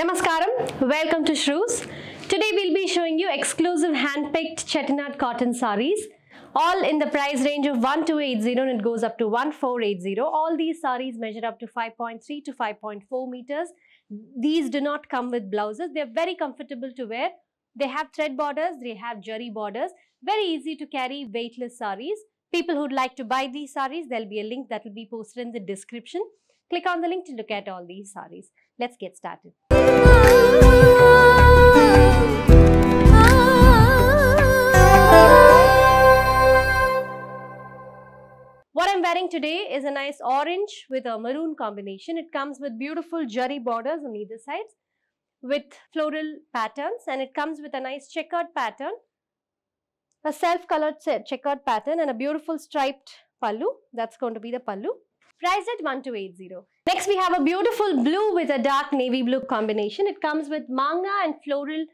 Namaskaram, welcome to Shrews. Today we'll be showing you exclusive hand-picked Chettinad cotton saris. All in the price range of 1280 and it goes up to 1480. All these saris measure up to 5.3 to 5.4 meters. These do not come with blouses. They're very comfortable to wear. They have thread borders, they have jerry borders. Very easy to carry weightless saris. People who'd like to buy these saris, there'll be a link that will be posted in the description. Click on the link to look at all these saris. Let's get started. wearing today is a nice orange with a maroon combination. It comes with beautiful jari borders on either sides with floral patterns and it comes with a nice checkered pattern, a self-colored checkered pattern and a beautiful striped pallu. That's going to be the pallu. Price at 1280. Next we have a beautiful blue with a dark navy blue combination. It comes with manga and floral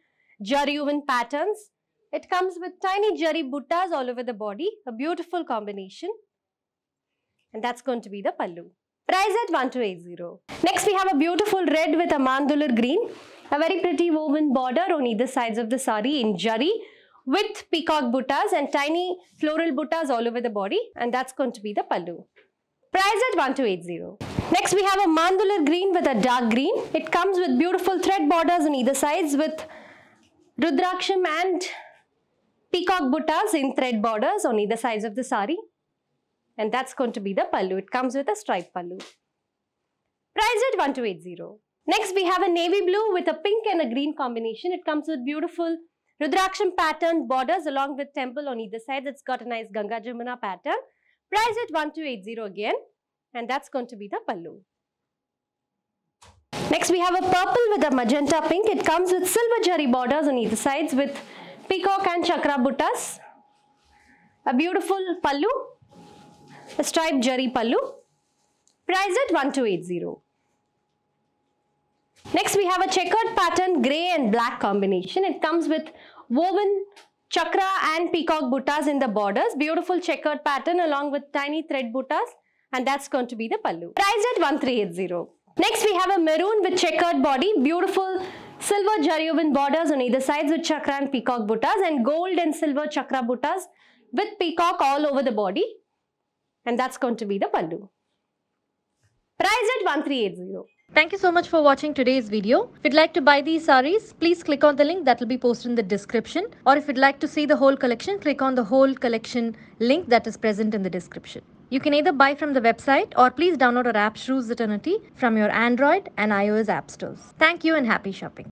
jari woven patterns. It comes with tiny jari buttas all over the body. A beautiful combination and that's going to be the pallu. Price at 1280. Next we have a beautiful red with a mandalar green. A very pretty woven border on either sides of the sari in jari with peacock buttas and tiny floral buttas all over the body and that's going to be the pallu. Price at 1280. Next we have a mandalar green with a dark green. It comes with beautiful thread borders on either sides with rudraksham and peacock buttas in thread borders on either sides of the sari and that's going to be the pallu. It comes with a stripe pallu. Priced at 1280. Next, we have a navy blue with a pink and a green combination. It comes with beautiful Rudraksham pattern borders along with temple on either side. It's got a nice Ganga Jamuna pattern. Priced at 1280 again. And that's going to be the pallu. Next, we have a purple with a magenta pink. It comes with silver jari borders on either sides with peacock and chakra buttas. A beautiful pallu let Jari Pallu. Price at 1280. Next we have a checkered pattern grey and black combination. It comes with woven chakra and peacock buttas in the borders. Beautiful checkered pattern along with tiny thread buttas and that's going to be the pallu. Priced at 1380. Next we have a maroon with checkered body. Beautiful silver jariovan borders on either sides with chakra and peacock buttas and gold and silver chakra buttas with peacock all over the body and that's going to be the pallu. Price at 1380. Thank you so much for watching today's video. If you'd like to buy these saris, please click on the link that will be posted in the description. Or if you'd like to see the whole collection, click on the whole collection link that is present in the description. You can either buy from the website or please download our app Shrews Eternity from your Android and iOS app stores. Thank you and happy shopping.